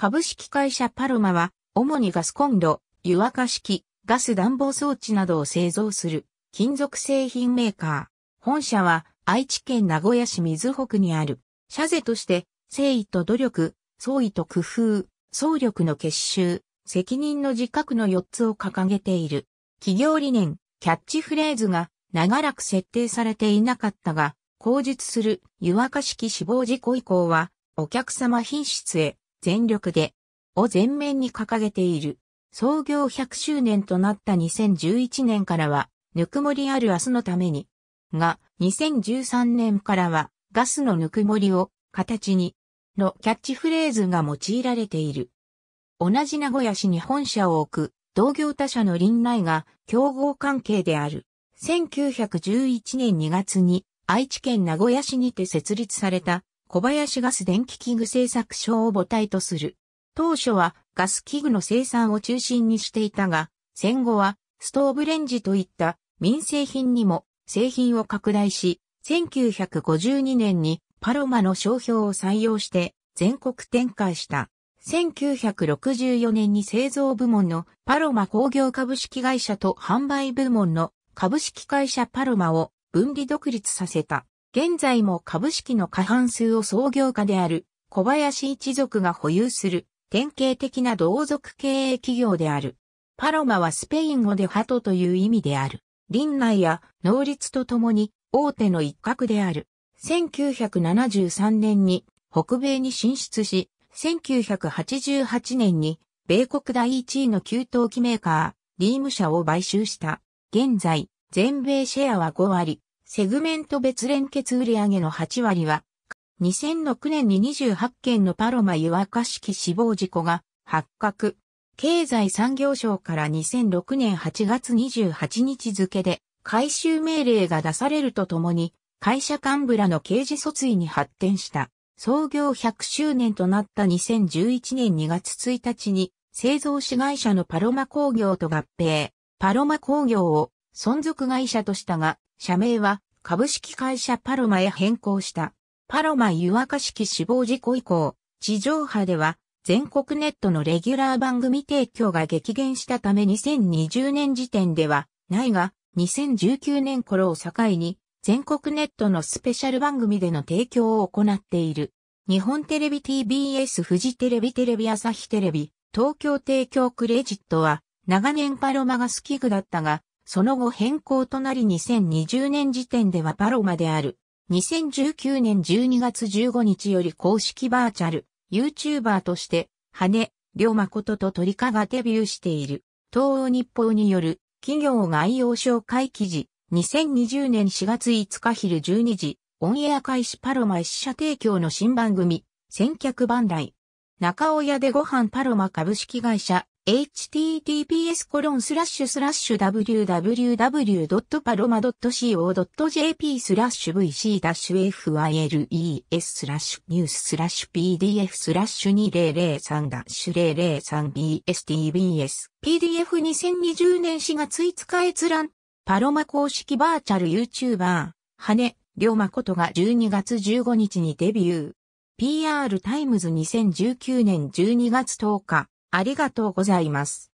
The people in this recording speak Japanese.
株式会社パルマは、主にガスコンロ、湯沸かし器、ガス暖房装置などを製造する、金属製品メーカー。本社は、愛知県名古屋市水北にある、社税として、誠意と努力、創意と工夫、総力の結集、責任の自覚の4つを掲げている。企業理念、キャッチフレーズが長らく設定されていなかったが、口述する湯沸かし器死亡事故以降は、お客様品質へ全力でを前面に掲げている。創業100周年となった2011年からは、ぬくもりある明日のために、が、2013年からは、ガスのぬくもりを形に、のキャッチフレーズが用いられている。同じ名古屋市に本社を置く、同業他社の林内が競合関係である。1911年2月に愛知県名古屋市にて設立された小林ガス電気器具製作所を母体とする。当初はガス器具の生産を中心にしていたが、戦後はストーブレンジといった民生品にも製品を拡大し、1952年にパロマの商標を採用して全国展開した。1964年に製造部門のパロマ工業株式会社と販売部門の株式会社パロマを分離独立させた。現在も株式の過半数を創業家である小林一族が保有する典型的な同族経営企業である。パロマはスペイン語で鳩という意味である。林内や農率とともに大手の一角である。1973年に北米に進出し、1988年に米国第一位の給湯器メーカー、リーム社を買収した。現在、全米シェアは5割、セグメント別連結売上の8割は、2006年に28件のパロマ湯沸かし死亡事故が発覚。経済産業省から2006年8月28日付で回収命令が出されるとともに、会社幹部らの刑事訴追に発展した。創業100周年となった2011年2月1日に、製造子会社のパロマ工業と合併。パロマ工業を存続会社としたが、社名は株式会社パロマへ変更した。パロマ湯沸か式死亡事故以降、地上波では全国ネットのレギュラー番組提供が激減したため2020年時点ではないが、2019年頃を境に全国ネットのスペシャル番組での提供を行っている。日本テレビ TBS フジテレビテレビ朝日テレビ東京提供クレジットは長年パロマが好き具だったがその後変更となり2020年時点ではパロマである。2019年12月15日より公式バーチャル、YouTuber として、羽、両誠と鳥かがデビューしている。東欧日報による、企業概要紹介記事、2020年4月5日昼12時、オンエア開始パロマ一社提供の新番組、先客番来。中親でご飯パロマ株式会社、https コロンスラッシュスラッシュ www.paloma.co.jp スラッシュ v c f i l e s スラッシュニューススラッシュ pdf スラッシュ2003 003bstbs pdf2020 年4月5日閲覧パロマ公式バーチャル YouTuber 羽根龍馬ことが12月15日にデビュー PR タイムズ2019年12月10日ありがとうございます。